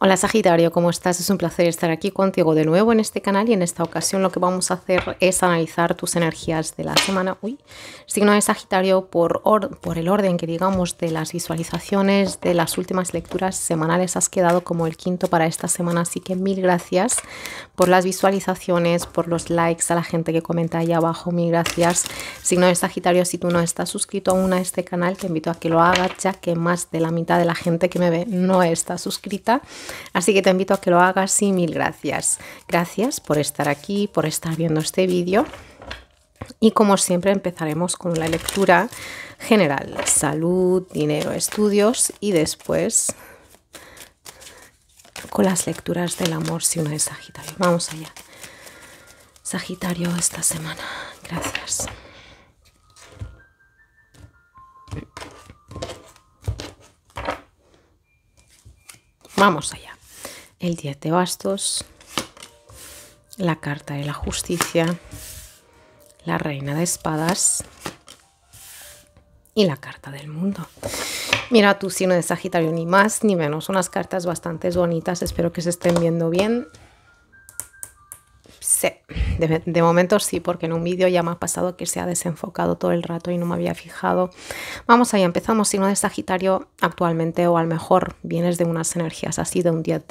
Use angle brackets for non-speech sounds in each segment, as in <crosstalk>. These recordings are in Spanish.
Hola Sagitario, ¿cómo estás? Es un placer estar aquí contigo de nuevo en este canal y en esta ocasión lo que vamos a hacer es analizar tus energías de la semana. Uy, signo de Sagitario por, por el orden que digamos de las visualizaciones de las últimas lecturas semanales has quedado como el quinto para esta semana, así que mil gracias por las visualizaciones, por los likes a la gente que comenta ahí abajo, mil gracias. Signo de Sagitario, si tú no estás suscrito aún a este canal, te invito a que lo hagas ya que más de la mitad de la gente que me ve no está suscrita. Así que te invito a que lo hagas y mil gracias. Gracias por estar aquí, por estar viendo este vídeo. Y como siempre empezaremos con la lectura general, salud, dinero, estudios y después con las lecturas del amor si uno es Sagitario. Vamos allá. Sagitario esta semana. Gracias. Vamos allá. El 10 de bastos, la carta de la justicia, la reina de espadas y la carta del mundo. Mira tu signo de Sagitario, ni más ni menos. Unas cartas bastante bonitas, espero que se estén viendo bien. De, momento sí, porque en un vídeo ya me ha pasado que se ha desenfocado todo el rato y no me había fijado. Vamos allá, empezamos. Signo de Sagitario actualmente o a lo mejor vienes de unas energías así, de un 10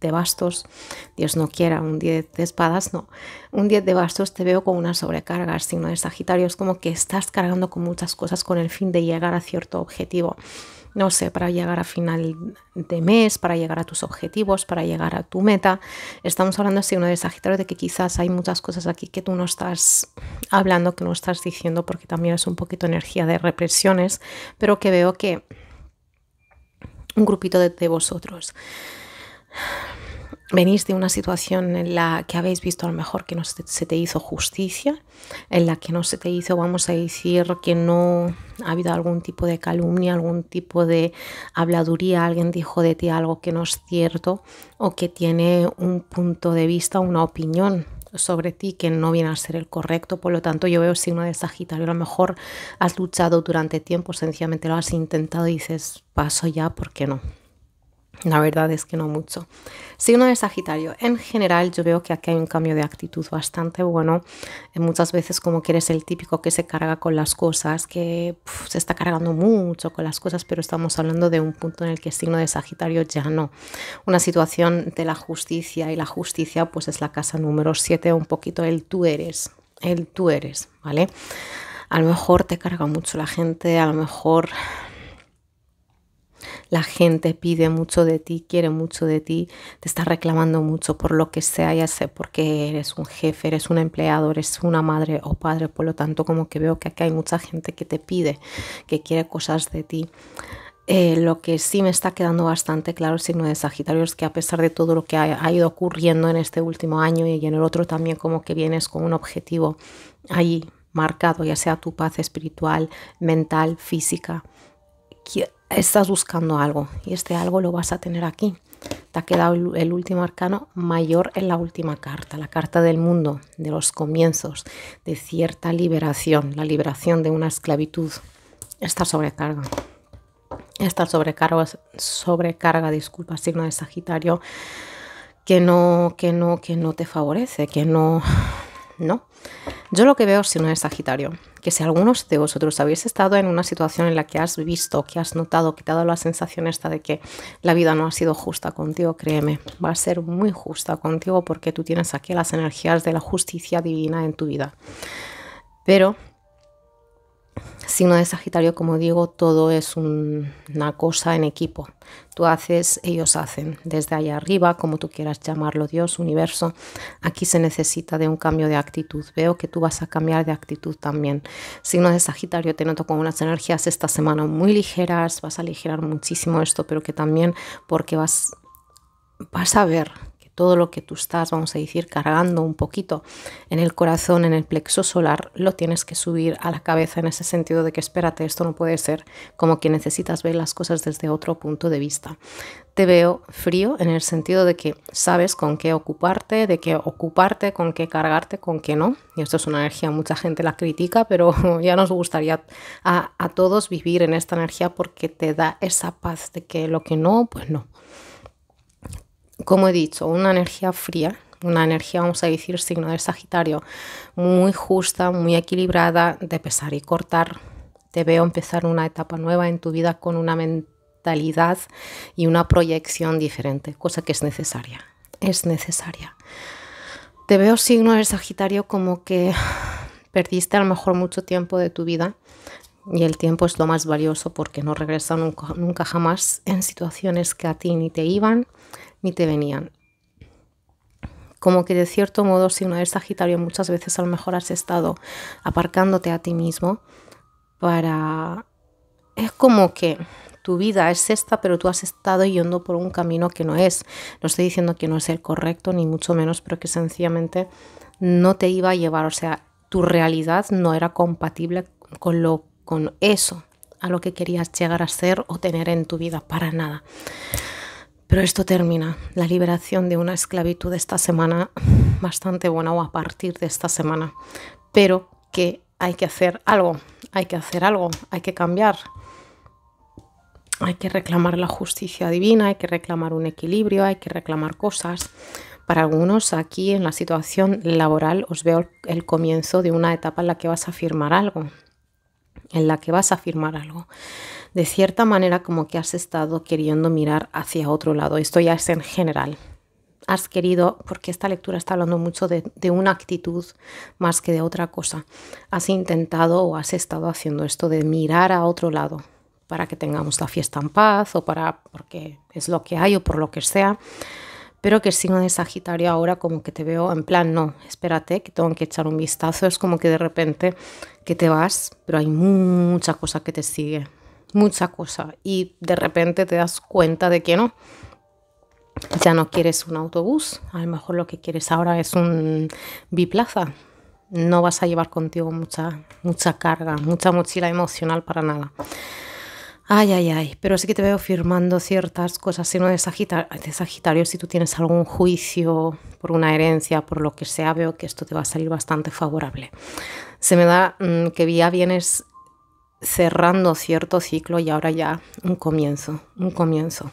de, bastos. Dios no quiera, un 10 de espadas, no. Un 10 de bastos te veo con una sobrecarga. signo de Sagitario es como que estás cargando con muchas cosas con el fin de llegar a cierto objetivo no sé, para llegar a final de mes, para llegar a tus objetivos, para llegar a tu meta. Estamos hablando, uno de Sagitario, de que quizás hay muchas cosas aquí que tú no estás hablando, que no estás diciendo, porque también es un poquito energía de represiones, pero que veo que un grupito de vosotros venís de una situación en la que habéis visto a lo mejor que no se, te hizo justicia, en la que no se te hizo, vamos a decir, que no ha habido algún tipo de calumnia, algún tipo de habladuría, alguien dijo de ti algo que no es cierto o que tiene un punto de vista, una opinión sobre ti que no viene a ser el correcto, por lo tanto yo veo signo de Sagitario, a lo mejor has luchado durante tiempo, sencillamente lo has intentado y dices, paso ya, ¿por qué no? La verdad es que no mucho. Signo de Sagitario. En general yo veo que aquí hay un cambio de actitud bastante bueno. Eh, muchas veces como que eres el típico que se carga con las cosas, que se está cargando mucho con las cosas, pero estamos hablando de un punto en el que el signo de Sagitario ya no. Una situación de la justicia y la justicia pues es la casa número 7, un poquito el tú eres, el tú eres, ¿vale? A lo mejor te carga mucho la gente, a lo mejor la gente pide mucho de ti, quiere mucho de ti, te está reclamando mucho por lo que sea, ya sé, porque eres un jefe, eres un empleado, eres una madre o padre, por lo tanto como que veo que aquí hay mucha gente que te pide, que quiere cosas de ti. Eh, lo que sí me está quedando bastante claro signo de Sagitario es que a pesar de todo lo que ha, ha ido ocurriendo en este último año y en el otro también como que vienes con un objetivo ahí marcado, ya sea tu paz espiritual, mental, física, estás buscando algo y este algo lo vas a tener aquí. Te ha quedado el, último arcano mayor en la última carta, la carta del mundo, de los comienzos, de cierta liberación, la liberación de una esclavitud, esta sobrecarga. Esta sobrecarga, sobrecarga, disculpa, signo de Sagitario, que no, que no, que no te favorece, que no, ¿no? Yo lo que veo, si no es Sagitario, que si algunos de vosotros habéis estado en una situación en la que has visto, que has notado, que te ha dado la sensación esta de que la vida no ha sido justa contigo, créeme, va a ser muy justa contigo porque tú tienes aquí las energías de la justicia divina en tu vida. Pero signo de Sagitario, como digo, todo es una cosa en equipo. Tú haces, ellos hacen. Desde allá arriba, como tú quieras llamarlo, Dios, universo, aquí se necesita de un cambio de actitud. Veo que tú vas a cambiar de actitud también. Signo de Sagitario, te noto con unas energías esta semana muy ligeras, vas a aligerar muchísimo esto, pero que también porque vas, vas a ver todo lo que tú estás, vamos a decir, cargando un poquito en el corazón, en el plexo solar, lo tienes que subir a la cabeza en ese sentido de que espérate, esto no puede ser, como que necesitas ver las cosas desde otro punto de vista. Te veo frío en el sentido de que sabes con qué ocuparte, de qué ocuparte, con qué cargarte, con qué no. Y esto es una energía, mucha gente la critica, <laughs> pero ya nos gustaría a, a todos vivir en esta energía porque te da esa paz de que lo que no, pues no como he dicho, una energía fría, una energía, vamos a decir, signo de Sagitario, muy justa, muy equilibrada, de pesar y cortar. Te veo empezar una etapa nueva en tu vida con una mentalidad y una proyección diferente, cosa que es necesaria, es necesaria. Te veo signo de Sagitario como que perdiste a lo mejor mucho tiempo de tu vida y el tiempo es lo más valioso porque no regresa nunca jamás en situaciones que a ti ni te iban ni te venían. Como que de cierto modo, si no eres Sagitario, muchas veces a lo mejor has estado aparcándote a ti mismo para... Es como que tu vida es esta, pero tú has estado yendo por un camino que no es. No estoy diciendo que no es el correcto, ni mucho menos, pero que sencillamente no te iba a llevar. O sea, tu realidad no era compatible con, lo, con eso, a lo que querías llegar a ser o tener en tu vida, para nada. Pero esto termina. La liberación de una esclavitud esta semana, bastante buena, o a partir de esta semana. Pero que hay que hacer algo, hay que hacer algo, hay que cambiar. Hay que reclamar la justicia divina, hay que reclamar un equilibrio, hay que reclamar cosas. Para algunos aquí en la situación laboral os veo el comienzo de una etapa en la que vas a firmar algo, en la que vas a firmar algo de cierta manera como que has estado queriendo mirar hacia otro lado. Esto ya es en general. Has querido, porque esta lectura está hablando mucho de, una actitud más que de otra cosa, has intentado o has estado haciendo esto de mirar a otro lado para que tengamos la fiesta en paz o para porque es lo que hay o por lo que sea pero que el signo de Sagitario ahora como que te veo en plan, no, espérate, que tengo que echar un vistazo, es como que de repente que te vas, pero hay mucha cosa que te sigue, mucha cosa y de repente te das cuenta de que no. Ya no quieres un autobús, a lo mejor lo que quieres ahora es un biplaza. No vas a llevar contigo mucha, mucha carga, mucha mochila emocional para nada. Ay, ay, ay, pero sí que te veo firmando ciertas cosas, si no es Sagitario, si tú tienes algún juicio por una herencia, por lo que sea, veo que esto te va a salir bastante favorable. Se me da mm, que vía vienes cerrando cierto ciclo y ahora ya un comienzo, un comienzo.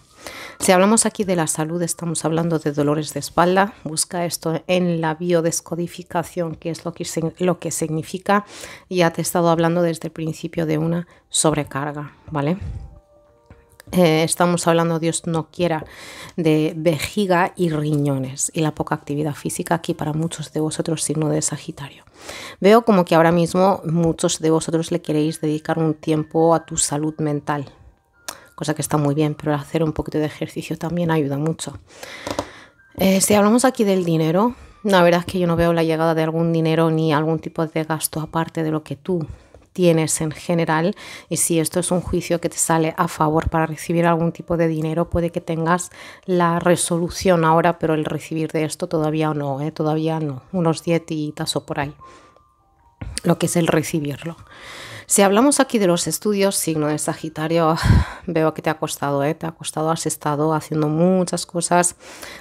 Si hablamos aquí de la salud, estamos hablando de dolores de espalda. Busca esto en la biodescodificación, que es lo que, lo que significa. Ya te he estado hablando desde el principio de una sobrecarga, ¿vale? Eh, estamos hablando, Dios no quiera, de vejiga y riñones y la poca actividad física aquí para muchos de vosotros signo de Sagitario. Veo como que ahora mismo muchos de vosotros le queréis dedicar un tiempo a tu salud mental, cosa que está muy bien, pero hacer un poquito de ejercicio también ayuda mucho. Eh, si hablamos aquí del dinero, la verdad es que yo no veo la llegada de algún dinero ni algún tipo de gasto aparte de lo que tú tienes en general y si esto es un juicio que te sale a favor para recibir algún tipo de dinero, puede que tengas la resolución ahora, pero el recibir de esto todavía no, ¿eh? todavía no, unos dietitas o por ahí, lo que es el recibirlo. Si hablamos aquí de los estudios, signo de Sagitario, <laughs> veo que te ha costado, ¿eh? te ha costado, has estado haciendo muchas cosas,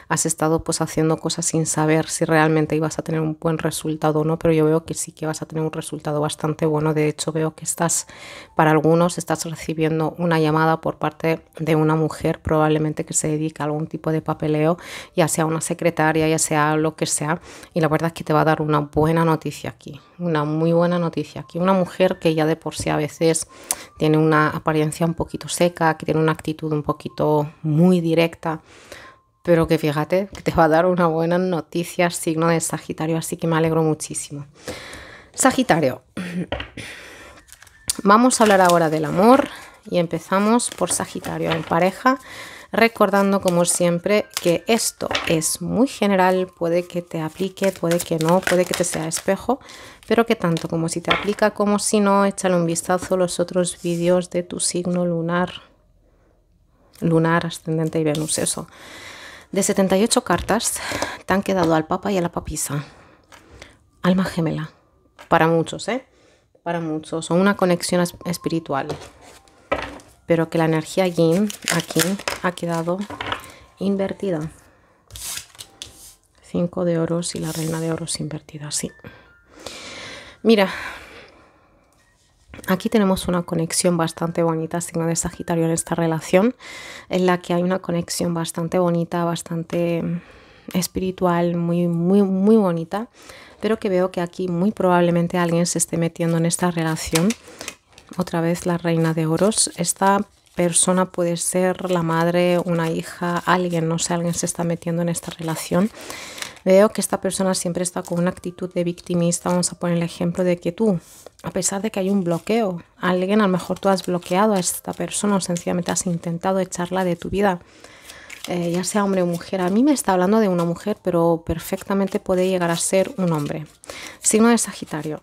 has estado pues haciendo cosas sin saber si realmente ibas a tener un buen resultado o no, pero yo veo que sí que vas a tener un resultado bastante bueno, de hecho veo que estás, para algunos, estás recibiendo una llamada por parte de una mujer probablemente que se dedica a algún tipo de papeleo, ya sea una secretaria, ya sea lo que sea, y la verdad es que te va a dar una buena noticia aquí, una muy buena noticia. Aquí una mujer que ya de por sí a veces tiene una apariencia un poquito seca, que tiene una actitud un poquito muy directa, pero que fíjate que te va a dar una buena noticia, signo de Sagitario, así que me alegro muchísimo. Sagitario, vamos a hablar ahora del amor y empezamos por Sagitario en pareja. Recordando como siempre que esto es muy general, puede que te aplique, puede que no, puede que te sea espejo, pero que tanto como si te aplica como si no, échale un vistazo los otros vídeos de tu signo lunar, lunar, ascendente y Venus, eso. De 78 cartas te han quedado al Papa y a la Papisa. Alma gemela, para muchos, ¿eh? Para muchos, son una conexión espiritual pero que la energía yin aquí ha quedado invertida. Cinco de oros y la reina de oros invertida, sí. Mira, aquí tenemos una conexión bastante bonita, signo de Sagitario en esta relación, en la que hay una conexión bastante bonita, bastante espiritual, muy, muy, muy bonita, pero que veo que aquí muy probablemente alguien se esté metiendo en esta relación otra vez la reina de oros. Esta persona puede ser la madre, una hija, alguien, no sé, alguien se está metiendo en esta relación. Veo que esta persona siempre está con una actitud de victimista. Vamos a poner el ejemplo de que tú, a pesar de que hay un bloqueo, alguien, a lo mejor tú has bloqueado a esta persona o sencillamente has intentado echarla de tu vida. Eh, ya sea hombre o mujer. A mí me está hablando de una mujer, pero perfectamente puede llegar a ser un hombre. Signo de Sagitario.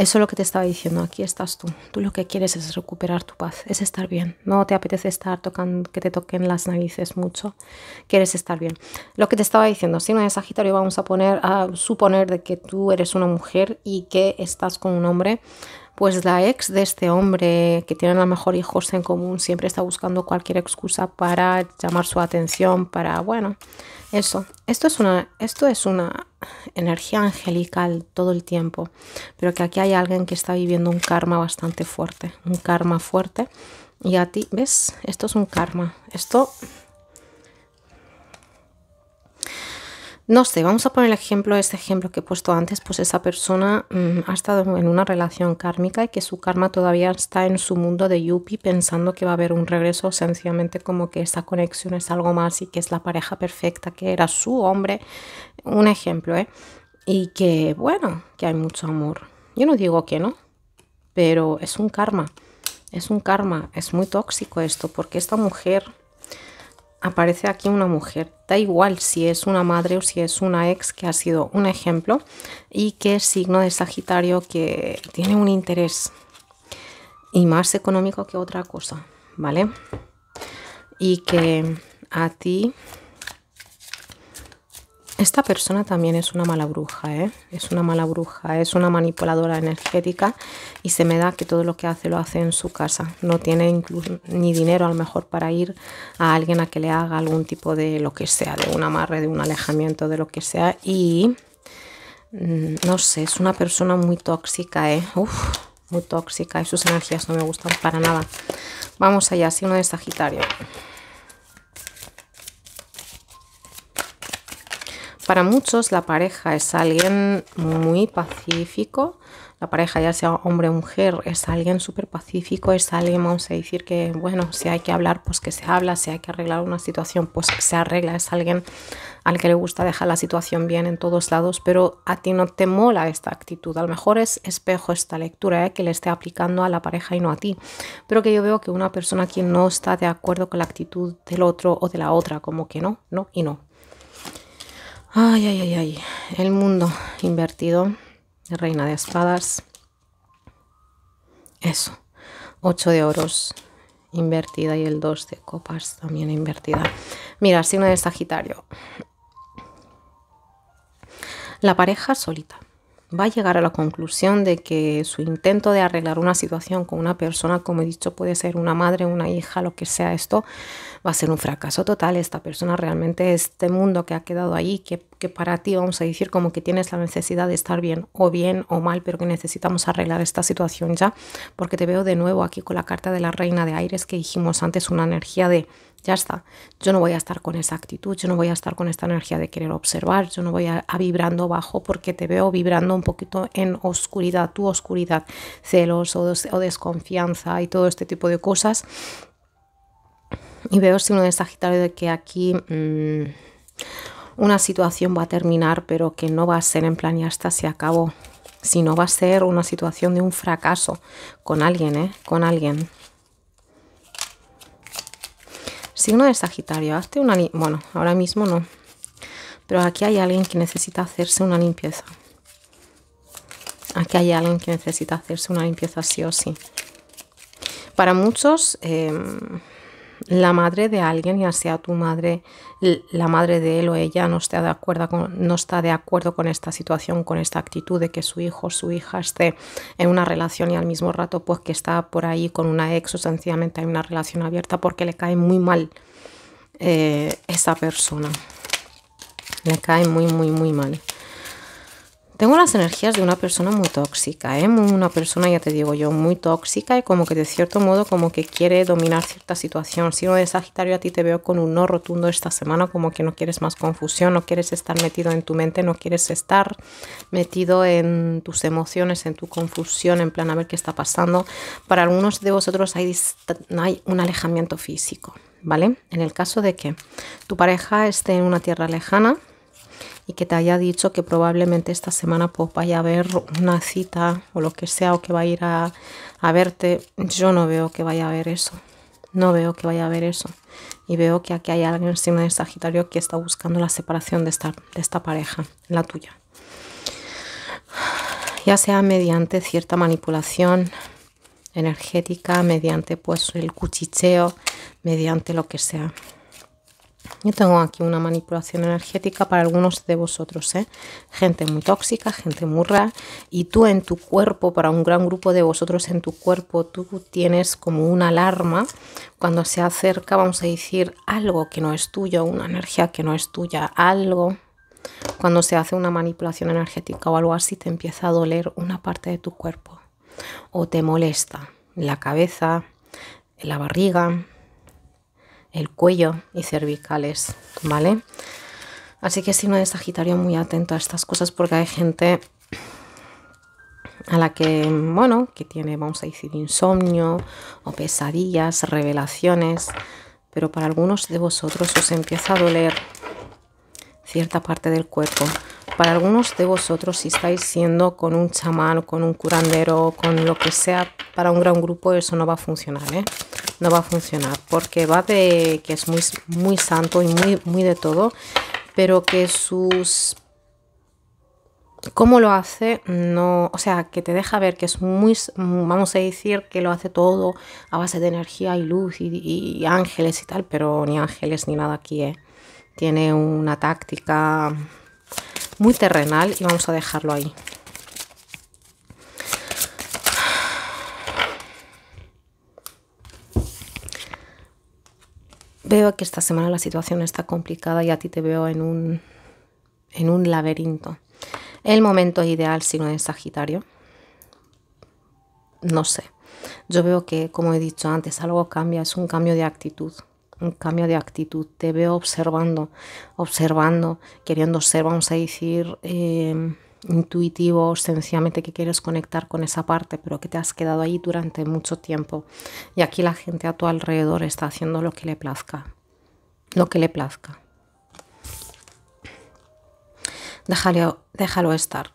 Eso es lo que te estaba diciendo, aquí estás tú. Tú lo que quieres es recuperar tu paz, es estar bien. No te apetece estar tocando, que te toquen las narices mucho. Quieres estar bien. Lo que te estaba diciendo, si no es Sagitario, vamos a poner a suponer de que tú eres una mujer y que estás con un hombre pues la ex de este hombre, que tiene a lo mejor hijos en común, siempre está buscando cualquier excusa para llamar su atención, para, bueno, eso. Esto es una, esto es una energía angelical todo el tiempo, pero que aquí hay alguien que está viviendo un karma bastante fuerte, un karma fuerte. Y a ti, ¿ves? Esto es un karma. Esto no sé, vamos a poner el ejemplo, este ejemplo que he puesto antes, pues esa persona mm, ha estado en una relación kármica y que su karma todavía está en su mundo de yuppie pensando que va a haber un regreso, sencillamente como que esa conexión es algo más y que es la pareja perfecta, que era su hombre, un ejemplo, ¿eh? Y que, bueno, que hay mucho amor. Yo no digo que no, pero es un karma, es un karma, es muy tóxico esto, porque esta mujer aparece aquí una mujer. Da igual si es una madre o si es una ex, que ha sido un ejemplo, y que es signo de Sagitario que tiene un interés y más económico que otra cosa, ¿vale? Y que a ti esta persona también es una mala bruja, ¿eh? es una mala bruja, es una manipuladora energética y se me da que todo lo que hace lo hace en su casa. No tiene ni dinero a lo mejor para ir a alguien a que le haga algún tipo de lo que sea, de un amarre, de un alejamiento, de lo que sea. Y mm, no sé, es una persona muy tóxica, ¿eh? muy tóxica y sus energías no me gustan para nada. Vamos allá, signo de Sagitario. Para muchos la pareja es alguien muy pacífico, la pareja ya sea hombre o mujer es alguien súper pacífico, es alguien, vamos a decir que, bueno, si hay que hablar, pues que se habla, si hay que arreglar una situación, pues que se arregla, es alguien al que le gusta dejar la situación bien en todos lados, pero a ti no te mola esta actitud, a lo mejor es espejo esta lectura ¿eh? que le esté aplicando a la pareja y no a ti, pero que yo veo que una persona quien no está de acuerdo con la actitud del otro o de la otra, como que no, no y no, Ay, ay, ay, ay. El mundo invertido. Reina de espadas. Eso. 8 de oros invertida y el 2 de copas también invertida. Mira, signo de Sagitario. La pareja solita va a llegar a la conclusión de que su intento de arreglar una situación con una persona, como he dicho, puede ser una madre, una hija, lo que sea esto, va a ser un fracaso total. Esta persona realmente, este mundo que ha quedado ahí, que, que para ti vamos a decir como que tienes la necesidad de estar bien o bien o mal, pero que necesitamos arreglar esta situación ya, porque te veo de nuevo aquí con la carta de la reina de aires que dijimos antes, una energía de ya está. Yo no voy a estar con esa actitud, yo no voy a estar con esta energía de querer observar, yo no voy a, vibrando bajo porque te veo vibrando un poquito en oscuridad, tu oscuridad, celos o, desconfianza y todo este tipo de cosas. Y veo uno de Sagitario de que aquí mm, una situación va a terminar, pero que no va a ser en plan ya hasta se acabó, sino va a ser una situación de un fracaso con alguien, ¿eh? Con alguien Signo de Sagitario, hazte una Bueno, ahora mismo no. Pero aquí hay alguien que necesita hacerse una limpieza. Aquí hay alguien que necesita hacerse una limpieza sí o sí. Para muchos, em, la madre de alguien, ya sea tu madre, la madre de él o ella, no está de acuerdo con, esta situación, con esta actitud de que su hijo o su hija esté en una relación y al mismo rato pues que está por ahí con una ex o sencillamente hay una relación abierta porque le cae muy mal eh, esa persona. Le cae muy, muy, muy mal. Tengo las energías de una persona muy tóxica, ¿eh? Una persona, ya te digo yo, muy tóxica y como que de cierto modo como que quiere dominar cierta situación. Si no es Sagitario a ti te veo con un no rotundo esta semana, como que no quieres más confusión, no quieres estar metido en tu mente, no quieres estar metido en tus emociones, en tu confusión, en plan a ver qué está pasando. Para algunos de vosotros hay un alejamiento físico, ¿vale? En el caso de que tu pareja esté en una tierra lejana, y que te haya dicho que probablemente esta semana pues, vaya a haber una cita o lo que sea o que va a ir a, verte, yo no veo que vaya a haber eso. No veo que vaya a haber eso. Y veo que aquí hay alguien encima de Sagitario que está buscando la separación de esta, de esta pareja, la tuya. Ya sea mediante cierta manipulación energética, mediante pues el cuchicheo, mediante lo que sea. Yo tengo aquí una manipulación energética para algunos de vosotros, ¿eh? gente muy tóxica, gente muy rara, y tú en tu cuerpo, para un gran grupo de vosotros en tu cuerpo, tú tienes como una alarma cuando se acerca, vamos a decir, algo que no es tuyo, una energía que no es tuya, algo. Cuando se hace una manipulación energética o algo así, te empieza a doler una parte de tu cuerpo o te molesta la cabeza, la barriga, el cuello y cervicales, ¿vale? Así que si no es Sagitario muy atento a estas cosas porque hay gente a la que, bueno, que tiene, vamos a decir, insomnio o pesadillas, revelaciones, pero para algunos de vosotros os empieza a doler cierta parte del cuerpo para algunos de vosotros, si estáis siendo con un chamán, con un curandero, con lo que sea, para un gran grupo eso no va a funcionar, ¿eh? No va a funcionar, porque va de que es muy, muy santo y muy, muy de todo, pero que sus cómo lo hace, no, o sea, que te deja ver que es muy, vamos a decir que lo hace todo a base de energía y luz y, y ángeles y tal, pero ni ángeles ni nada aquí, ¿eh? Tiene una táctica muy terrenal y vamos a dejarlo ahí. Veo que esta semana la situación está complicada y a ti te veo en un, en un laberinto. El momento ideal, si no es Sagitario, no sé. Yo veo que, como he dicho antes, algo cambia, es un cambio de actitud un cambio de actitud, te veo observando, observando, queriendo ser, vamos a decir, eh, intuitivo, sencillamente que quieres conectar con esa parte, pero que te has quedado ahí durante mucho tiempo. Y aquí la gente a tu alrededor está haciendo lo que le plazca, lo que le plazca. Déjalo, déjalo estar.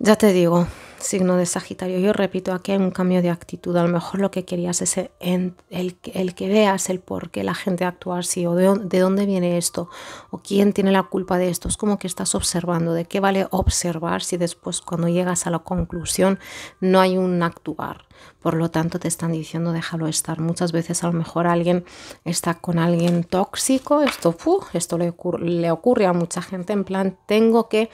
Ya te digo, signo de Sagitario. Yo repito, aquí hay un cambio de actitud. A lo mejor lo que querías es el, el, que veas el por qué la gente actuar así o de, dónde viene esto o quién tiene la culpa de esto. Es como que estás observando. ¿De qué vale observar si después cuando llegas a la conclusión no hay un actuar? Por lo tanto, te están diciendo déjalo estar. Muchas veces a lo mejor alguien está con alguien tóxico. Esto, esto le, ocurre a mucha gente en plan, tengo que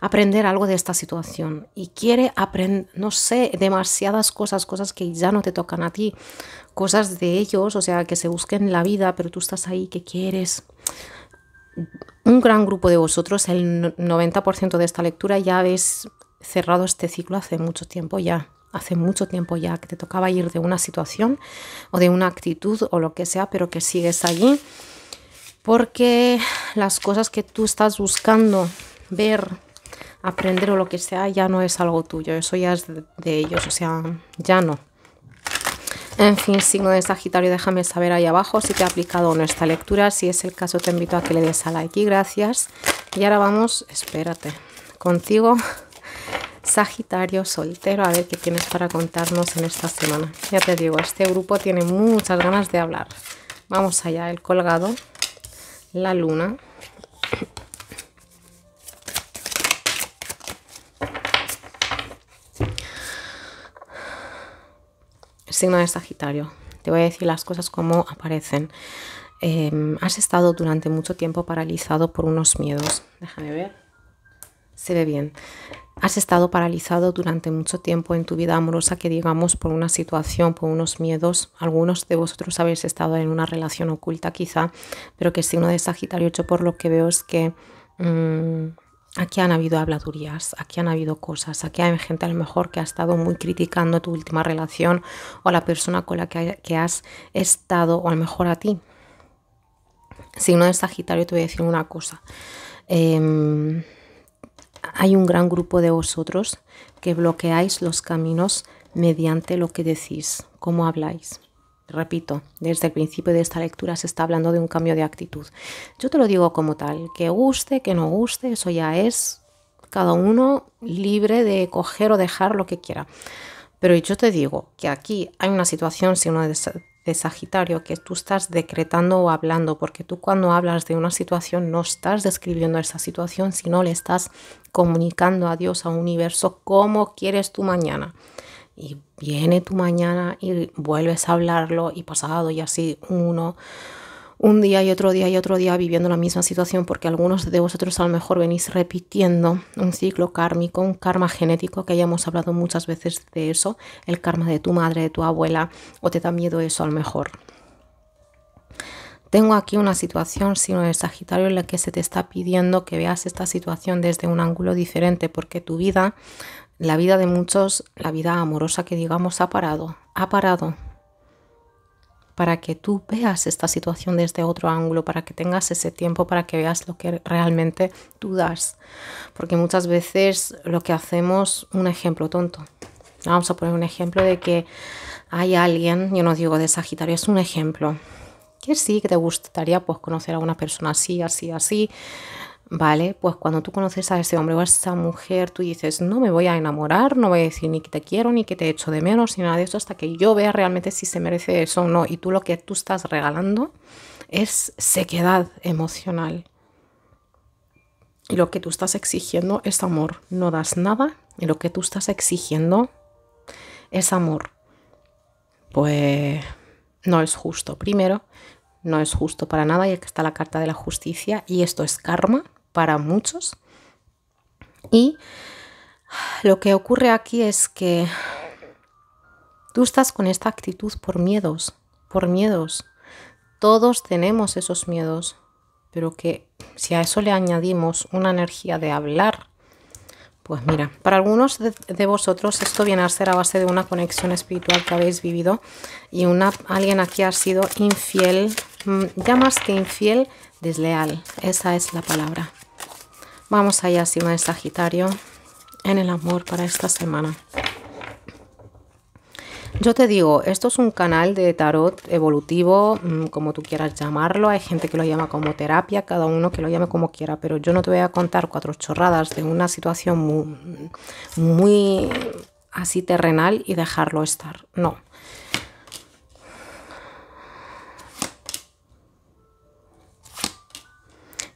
aprender algo de esta situación. Y quiere aprender, no sé, demasiadas cosas, cosas que ya no te tocan a ti, cosas de ellos, o sea, que se busquen la vida, pero tú estás ahí, que quieres? un gran grupo de vosotros, el 90% de esta lectura, ya habéis cerrado este ciclo hace mucho tiempo ya hace mucho tiempo ya que te tocaba ir de una situación o de una actitud o lo que sea, pero que sigues allí. Porque las cosas que tú estás buscando ver, aprender o lo que sea, ya no es algo tuyo, eso ya es de, ellos, o sea, ya no. En fin, signo de Sagitario, déjame saber ahí abajo si te ha aplicado nuestra lectura. Si es el caso, te invito a que le des a like y gracias. Y ahora vamos, espérate, contigo Sagitario soltero, a ver qué tienes para contarnos en esta semana. Ya te digo, este grupo tiene muchas ganas de hablar. Vamos allá, el colgado, la luna. El signo de Sagitario. Te voy a decir las cosas como aparecen. Em, has estado durante mucho tiempo paralizado por unos miedos. Déjame ver. Se ve bien has estado paralizado durante mucho tiempo en tu vida amorosa que digamos por una situación, por unos miedos. Algunos de vosotros habéis estado en una relación oculta quizá, pero que el signo de Sagitario hecho por lo que veo es que mm, aquí han habido habladurías, aquí han habido cosas, aquí hay gente a lo mejor que ha estado muy criticando tu última relación o la persona con la que, que has estado o a lo mejor a ti. Signo de Sagitario te voy a decir una cosa. Em, hay un gran grupo de vosotros que bloqueáis los caminos mediante lo que decís, cómo habláis. Repito, desde el principio de esta lectura se está hablando de un cambio de actitud. Yo te lo digo como tal, que guste, que no guste, eso ya es cada uno libre de coger o dejar lo que quiera. Pero yo te digo que aquí hay una situación, si uno de Sagitario que tú estás decretando o hablando, porque tú cuando hablas de una situación no estás describiendo esa situación, sino le estás comunicando a Dios, a universo, cómo quieres tu mañana. Y viene tu mañana y vuelves a hablarlo y pasado y así uno un día y otro día y otro día viviendo la misma situación, porque algunos de vosotros a lo mejor venís repitiendo un ciclo kármico, un karma genético, que hayamos hablado muchas veces de eso, el karma de tu madre, de tu abuela, o te da miedo eso a lo mejor. Tengo aquí una situación, sino es Sagitario, en la que se te está pidiendo que veas esta situación desde un ángulo diferente, porque tu vida, la vida de muchos, la vida amorosa que digamos, ha parado, ha parado, para que tú veas esta situación desde otro ángulo, para que tengas ese tiempo, para que veas lo que realmente tú das. Porque muchas veces lo que hacemos, un ejemplo tonto. Vamos a poner un ejemplo de que hay alguien, yo no digo de Sagitario, es un ejemplo, que sí, que te gustaría pues, conocer a una persona así, así, así, ¿vale? Pues cuando tú conoces a ese hombre o a esa mujer, tú dices, no me voy a enamorar, no voy a decir ni que te quiero, ni que te echo de menos, ni nada de eso, hasta que yo vea realmente si se merece eso o no. Y tú lo que tú estás regalando es sequedad emocional. Y lo que tú estás exigiendo es amor. No das nada y lo que tú estás exigiendo es amor. Pues no es justo. Primero, no es justo para nada y aquí está la carta de la justicia y esto es karma para muchos. Y lo que ocurre aquí es que tú estás con esta actitud por miedos, por miedos. Todos tenemos esos miedos, pero que si a eso le añadimos una energía de hablar, pues mira, para algunos de, vosotros esto viene a ser a base de una conexión espiritual que habéis vivido y una, alguien aquí ha sido infiel, mm, ya más que infiel, desleal. Esa es la palabra. Vamos allá, signo de Sagitario, en el amor para esta semana. Yo te digo, esto es un canal de tarot evolutivo, mm, como tú quieras llamarlo. Hay gente que lo llama como terapia, cada uno que lo llame como quiera. Pero yo no te voy a contar cuatro chorradas de una situación muy, muy así terrenal y dejarlo estar. No.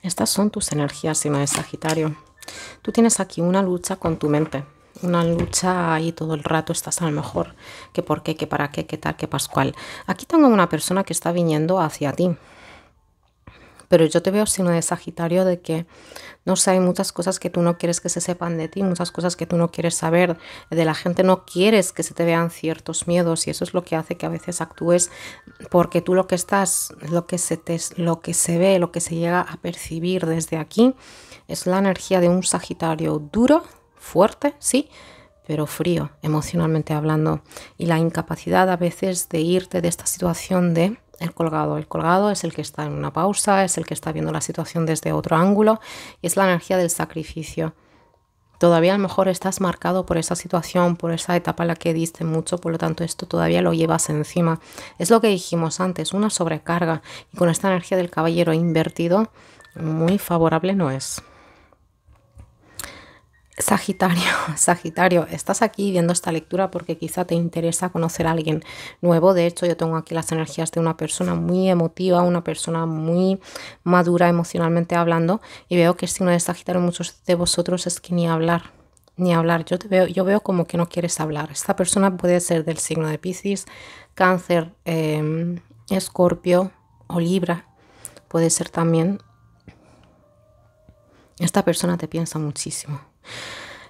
Estas son tus energías, no de Sagitario. Tú tienes aquí una lucha con tu mente, una lucha ahí todo el rato, estás a lo mejor, que por qué, que para qué, ¿Qué tal, ¿Qué pascual. Aquí tengo una persona que está viniendo hacia ti, pero yo te veo sino de Sagitario de que, no sé, hay muchas cosas que tú no quieres que se sepan de ti, muchas cosas que tú no quieres saber de la gente, no quieres que se te vean ciertos miedos y eso es lo que hace que a veces actúes porque tú lo que estás, lo que se, te, lo que se ve, lo que se llega a percibir desde aquí es la energía de un Sagitario duro, fuerte, ¿sí? pero frío emocionalmente hablando y la incapacidad a veces de irte de esta situación de el colgado. El colgado es el que está en una pausa, es el que está viendo la situación desde otro ángulo y es la energía del sacrificio. Todavía a lo mejor estás marcado por esa situación, por esa etapa en la que diste mucho, por lo tanto esto todavía lo llevas encima. Es lo que dijimos antes, una sobrecarga y con esta energía del caballero invertido muy favorable no es. Sagitario, <laughs> Sagitario, estás aquí viendo esta lectura porque quizá te interesa conocer a alguien nuevo. De hecho, yo tengo aquí las energías de una persona muy emotiva, una persona muy madura emocionalmente hablando y veo que el signo de Sagitario muchos de vosotros es que ni hablar, ni hablar. Yo te veo, yo veo como que no quieres hablar. Esta persona puede ser del signo de Piscis, Cáncer, em, Escorpio o Libra. Puede ser también. Esta persona te piensa muchísimo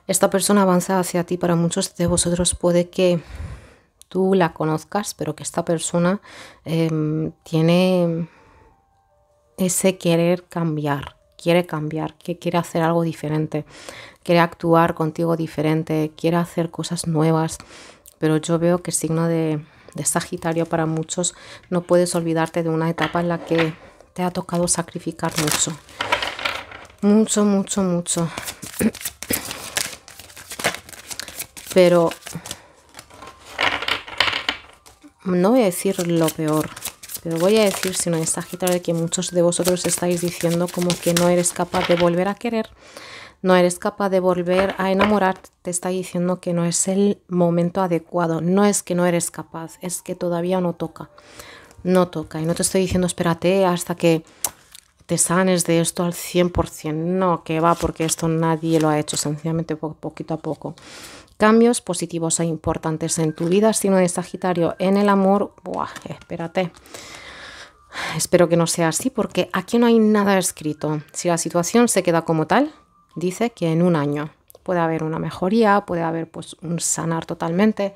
esta persona avanza hacia ti, para muchos de vosotros puede que tú la conozcas, pero que esta persona em, tiene ese querer cambiar, quiere cambiar, que quiere hacer algo diferente, quiere actuar contigo diferente, quiere hacer cosas nuevas, pero yo veo que el signo de Sagitario para muchos no puedes olvidarte de una etapa en la que te ha tocado sacrificar mucho, mucho, mucho, mucho. <clears throat> pero no voy a decir lo peor, pero voy a decir, si no es Sagitario, que muchos de vosotros estáis diciendo como que no eres capaz de volver a querer, no eres capaz de volver a enamorar, te está diciendo que no es el momento adecuado. No es que no eres capaz, es que todavía no toca. No toca. Y no te estoy diciendo espérate hasta que te sanes de esto al 100%. No, que va, porque esto nadie lo ha hecho, sencillamente poquito a poco cambios positivos e importantes en tu vida. sino de Sagitario en el amor, buah, espérate. Espero que no sea así porque aquí no hay nada escrito. Si la situación se queda como tal, dice que en un año puede haber una mejoría, puede haber pues un sanar totalmente.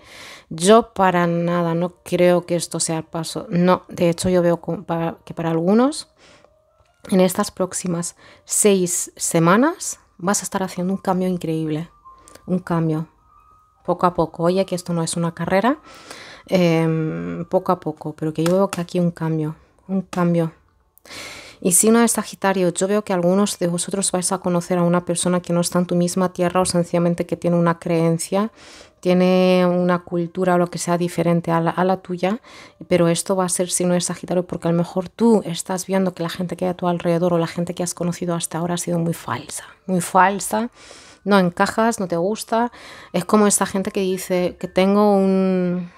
Yo para nada no creo que esto sea el paso. No, de hecho yo veo que para algunos en estas próximas seis semanas vas a estar haciendo un cambio increíble, un cambio poco a poco, oye que esto no es una carrera, em, poco a poco, pero que yo veo que aquí un cambio, un cambio. Y si no es Sagitario, yo veo que algunos de vosotros vais a conocer a una persona que no está en tu misma tierra o sencillamente que tiene una creencia, tiene una cultura o lo que sea diferente a la, tuya, pero esto va a ser si no es Sagitario porque a lo mejor tú estás viendo que la gente que hay a tu alrededor o la gente que has conocido hasta ahora ha sido muy falsa, muy falsa no encajas, no te gusta. Es como esta gente que dice que tengo un,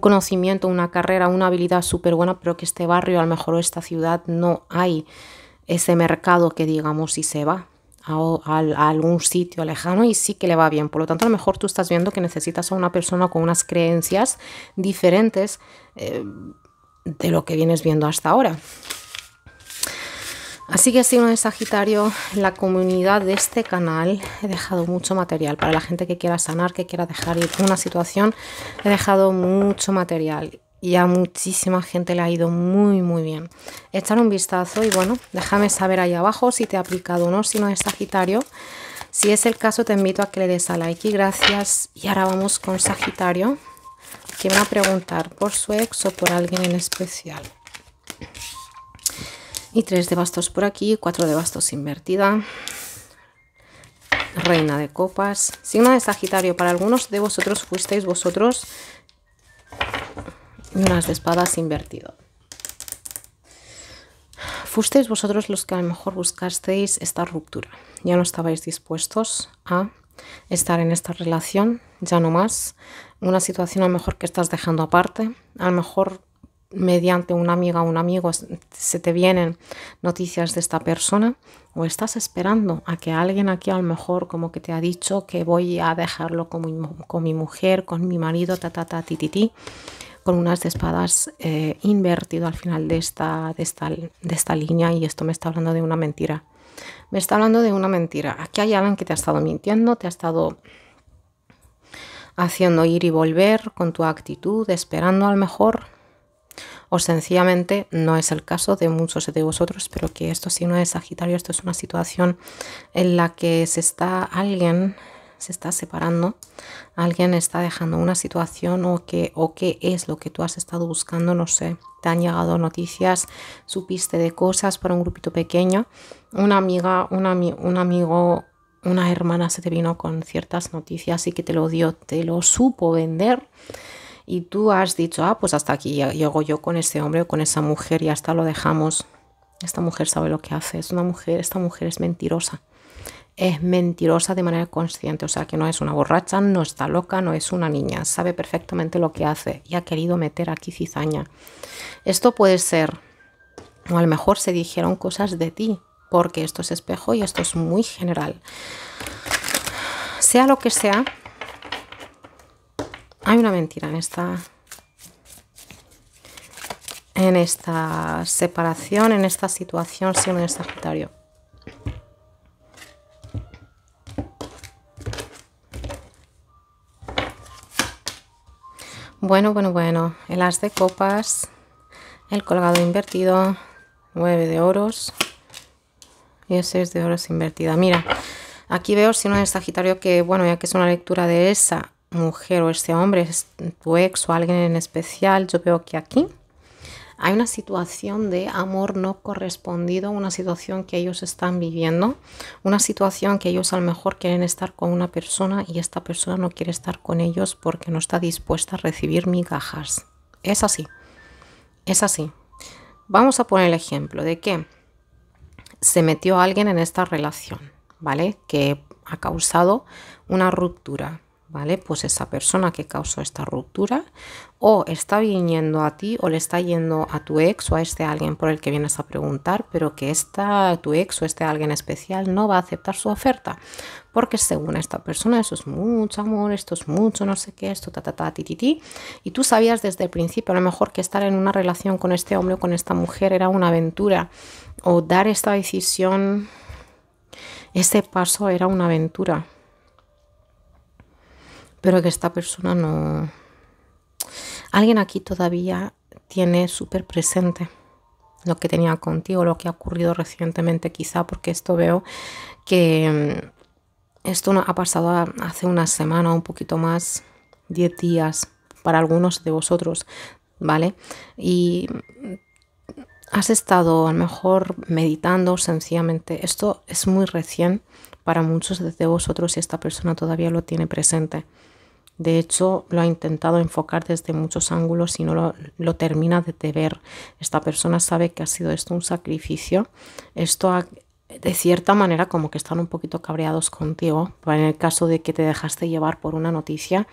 conocimiento, una carrera, una habilidad súper buena, pero que este barrio, a lo mejor esta ciudad, no hay ese mercado que digamos si se va. A, algún sitio lejano y sí que le va bien. Por lo tanto, a lo mejor tú estás viendo que necesitas a una persona con unas creencias diferentes eh, de lo que vienes viendo hasta ahora. Así que signo de Sagitario, la comunidad de este canal he dejado mucho material para la gente que quiera sanar, que quiera dejar ir una situación. He dejado mucho material y a muchísima gente le ha ido muy muy bien. Echar un vistazo y bueno, déjame saber ahí abajo si te ha aplicado o no, si no es Sagitario. Si es el caso te invito a que le des a like y gracias. Y ahora vamos con Sagitario, que va a preguntar por su ex o por alguien en especial y tres de bastos por aquí, cuatro de bastos invertida, reina de copas, signo de Sagitario, para algunos de vosotros fuisteis vosotros unas de espadas invertido. Fuisteis vosotros los que a lo mejor buscasteis esta ruptura, ya no estabais dispuestos a estar en esta relación, ya no más, una situación a lo mejor que estás dejando aparte, a lo mejor mediante una amiga o un amigo se te vienen noticias de esta persona o estás esperando a que alguien aquí a lo mejor como que te ha dicho que voy a dejarlo con mi, con mi mujer, con mi marido, ta ta ta ti con unas espadas eh, invertido al final de esta, de, esta, de esta línea y esto me está hablando de una mentira. Me está hablando de una mentira. Aquí hay alguien que te ha estado mintiendo, te ha estado haciendo ir y volver con tu actitud, esperando al mejor o sencillamente no es el caso de muchos de vosotros, pero que esto si no es Sagitario, esto es una situación en la que se está alguien se está separando, alguien está dejando una situación o que, o qué es lo que tú has estado buscando, no sé, te han llegado noticias, supiste de cosas para un grupito pequeño, una amiga, un amigo, una hermana se te vino con ciertas noticias y que te lo dio, te lo supo vender y tú has dicho, ah, pues hasta aquí llego yo con ese hombre o con esa mujer y hasta lo dejamos. Esta mujer sabe lo que hace, es una mujer, esta mujer es mentirosa. Es mentirosa de manera consciente, o sea que no es una borracha, no está loca, no es una niña, sabe perfectamente lo que hace y ha querido meter aquí cizaña. Esto puede ser, o a lo mejor se dijeron cosas de ti, porque esto es espejo y esto es muy general. Sea lo que sea, hay una mentira en esta en esta separación, en esta situación, uno es Sagitario. Bueno, bueno, bueno, el as de copas, el colgado invertido, 9 de oros y el 6 de oros invertida. Mira, aquí veo, si no es Sagitario, que bueno, ya que es una lectura de esa mujer o este hombre es tu ex o alguien en especial, yo veo que aquí hay una situación de amor no correspondido, una situación que ellos están viviendo, una situación que ellos a lo mejor quieren estar con una persona y esta persona no quiere estar con ellos porque no está dispuesta a recibir migajas. Es así, es así. Vamos a poner el ejemplo de que se metió alguien en esta relación, ¿vale? Que ha causado una ruptura ¿vale? Pues esa persona que causó esta ruptura o está viniendo a ti o le está yendo a tu ex o a este alguien por el que vienes a preguntar, pero que esta, tu ex o este alguien especial no va a aceptar su oferta, porque según esta persona eso es mucho amor, esto es mucho no sé qué, esto ta ta ta ti ti ti, y tú sabías desde el principio a lo mejor que estar en una relación con este hombre o con esta mujer era una aventura o dar esta decisión, este paso era una aventura pero que esta persona no... Alguien aquí todavía tiene súper presente lo que tenía contigo, lo que ha ocurrido recientemente quizá, porque esto veo que mm, esto ha pasado hace una semana, un poquito más, 10 días para algunos de vosotros, ¿vale? Y mm, has estado a lo mejor meditando sencillamente. Esto es muy recién para muchos de vosotros y esta persona todavía lo tiene presente. De hecho, lo ha intentado enfocar desde muchos ángulos y no lo, termina de ver. Esta persona sabe que ha sido esto un sacrificio. Esto de cierta manera como que están un poquito cabreados contigo, en el caso de que te dejaste llevar por una noticia.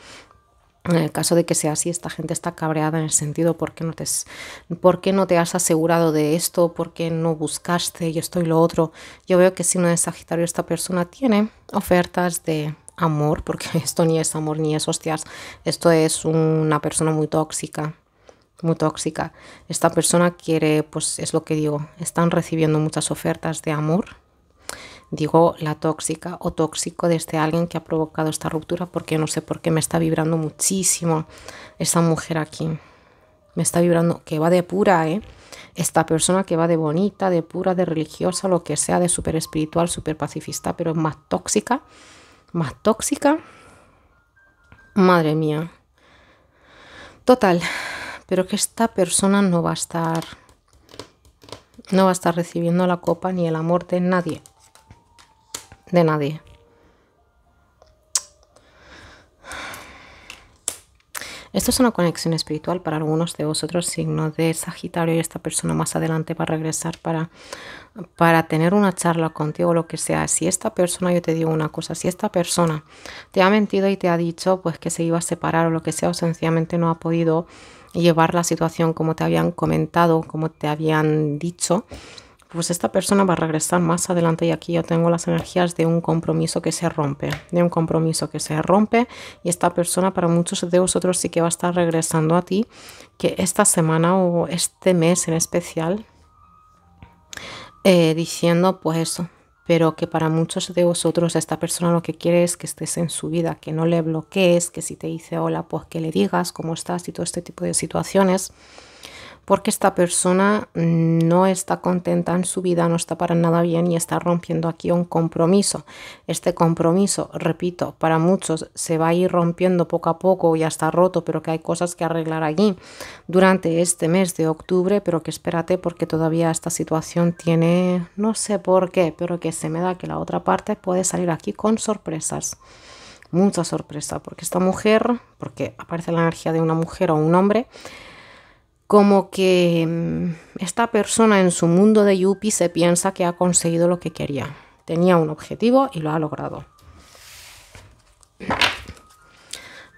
En el caso de que sea así, esta gente está cabreada en el sentido ¿por qué no te, no te has asegurado de esto, por qué no buscaste esto y lo otro. Yo veo que si no es Sagitario esta persona tiene ofertas de amor, porque <laughs> esto ni es amor ni es hostias, esto es una persona muy tóxica, muy tóxica. Esta persona quiere, pues es lo que digo, están recibiendo muchas ofertas de amor, digo la tóxica o tóxico de este alguien que ha provocado esta ruptura, porque no sé por qué me está vibrando muchísimo esta mujer aquí. Me está vibrando que va de pura, ¿eh? Esta persona que va de bonita, de pura, de religiosa, lo que sea, de súper espiritual, súper pacifista, pero es más tóxica más tóxica. Madre mía. Total, pero que esta persona no va a estar no va a estar recibiendo la copa ni el amor de nadie. De nadie. Esto es una conexión espiritual para algunos de vosotros, signo de Sagitario, y esta persona más adelante va a regresar para, para tener una charla contigo o lo que sea. Si esta persona, yo te digo una cosa, si esta persona te ha mentido y te ha dicho pues que se iba a separar o lo que sea, o sencillamente no ha podido llevar la situación como te habían comentado, como te habían dicho, pues esta persona va a regresar más adelante y aquí yo tengo las energías de un compromiso que se rompe, de un compromiso que se rompe y esta persona para muchos de vosotros sí que va a estar regresando a ti, que esta semana o este mes en especial, eh, diciendo pues eso, pero que para muchos de vosotros esta persona lo que quiere es que estés en su vida, que no le bloquees, que si te dice hola, pues que le digas cómo estás y todo este tipo de situaciones porque esta persona no está contenta en su vida, no está para nada bien y está rompiendo aquí un compromiso. Este compromiso, repito, para muchos se va a ir rompiendo poco a poco, ya está roto, pero que hay cosas que arreglar allí durante este mes de octubre, pero que espérate porque todavía esta situación tiene, no sé por qué, pero que se me da que la otra parte puede salir aquí con sorpresas mucha sorpresa, porque esta mujer, porque aparece la energía de una mujer o un hombre, como que mm, esta persona en su mundo de yuppie se piensa que ha conseguido lo que quería. Tenía un objetivo y lo ha logrado.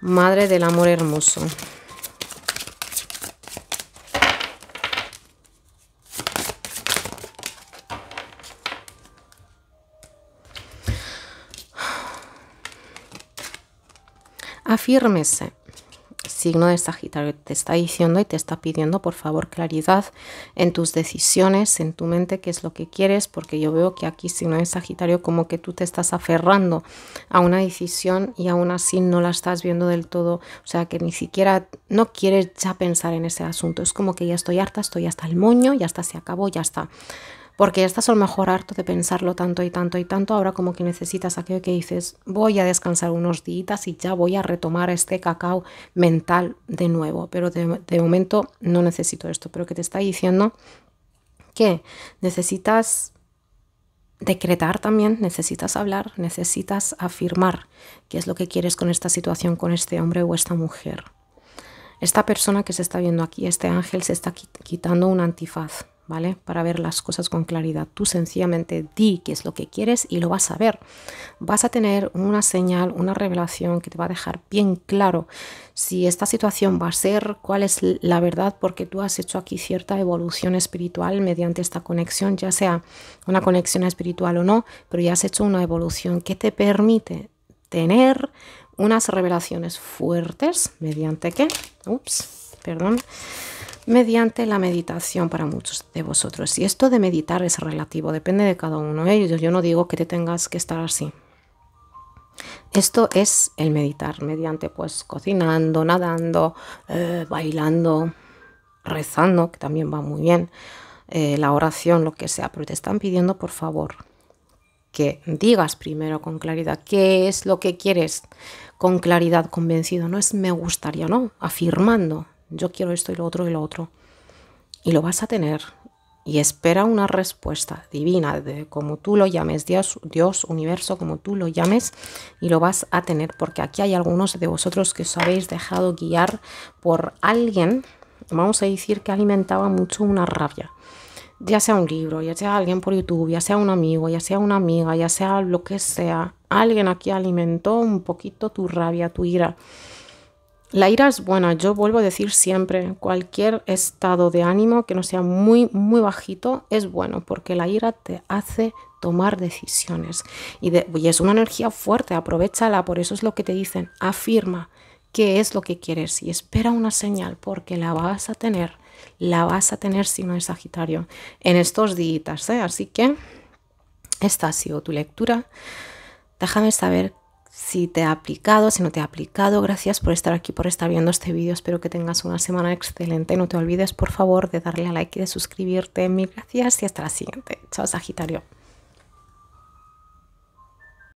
Madre del amor hermoso. Afírmese signo de Sagitario, te está diciendo y te está pidiendo por favor claridad en tus decisiones, en tu mente, qué es lo que quieres, porque yo veo que aquí signo de Sagitario como que tú te estás aferrando a una decisión y aún así no la estás viendo del todo, o sea que ni siquiera no quieres ya pensar en ese asunto, es como que ya estoy harta, estoy hasta el moño, ya está, se acabó, ya está. Porque estás a lo mejor harto de pensarlo tanto y tanto y tanto, ahora como que necesitas aquello que dices, voy a descansar unos días y ya voy a retomar este cacao mental de nuevo, pero de, de momento no necesito esto, pero que te está diciendo que necesitas decretar también, necesitas hablar, necesitas afirmar qué es lo que quieres con esta situación, con este hombre o esta mujer. Esta persona que se está viendo aquí, este ángel, se está quitando un antifaz, ¿vale? Para ver las cosas con claridad. Tú sencillamente di qué es lo que quieres y lo vas a ver. Vas a tener una señal, una revelación que te va a dejar bien claro si esta situación va a ser, cuál es la verdad, porque tú has hecho aquí cierta evolución espiritual mediante esta conexión, ya sea una conexión espiritual o no, pero ya has hecho una evolución que te permite tener unas revelaciones fuertes mediante que, ups, perdón, mediante la meditación para muchos de vosotros. Y esto de meditar es relativo, depende de cada uno. de ¿eh? ellos yo no digo que te tengas que estar así. Esto es el meditar, mediante pues cocinando, nadando, eh, bailando, rezando, que también va muy bien, eh, la oración, lo que sea, pero te están pidiendo por favor que digas primero con claridad qué es lo que quieres, con claridad, convencido, no es me gustaría, no, afirmando, yo quiero esto y lo otro y lo otro. Y lo vas a tener. Y espera una respuesta divina, de como tú lo llames, Dios, Dios, universo, como tú lo llames, y lo vas a tener, porque aquí hay algunos de vosotros que os habéis dejado guiar por alguien, vamos a decir que alimentaba mucho una rabia ya sea un libro, ya sea alguien por YouTube, ya sea un amigo, ya sea una amiga, ya sea lo que sea, alguien aquí alimentó un poquito tu rabia, tu ira. La ira es buena, yo vuelvo a decir siempre, cualquier estado de ánimo que no sea muy, muy bajito es bueno, porque la ira te hace tomar decisiones y, es una energía fuerte, aprovechala, por eso es lo que te dicen, afirma qué es lo que quieres y espera una señal, porque la vas a tener, la vas a tener si no es Sagitario en estos días, ¿eh? así que esta ha sido tu lectura. Déjame saber si te ha aplicado, si no te ha aplicado. Gracias por estar aquí, por estar viendo este vídeo. Espero que tengas una semana excelente. No te olvides, por favor, de darle a like y de suscribirte. Mil gracias y hasta la siguiente. Chao, Sagitario.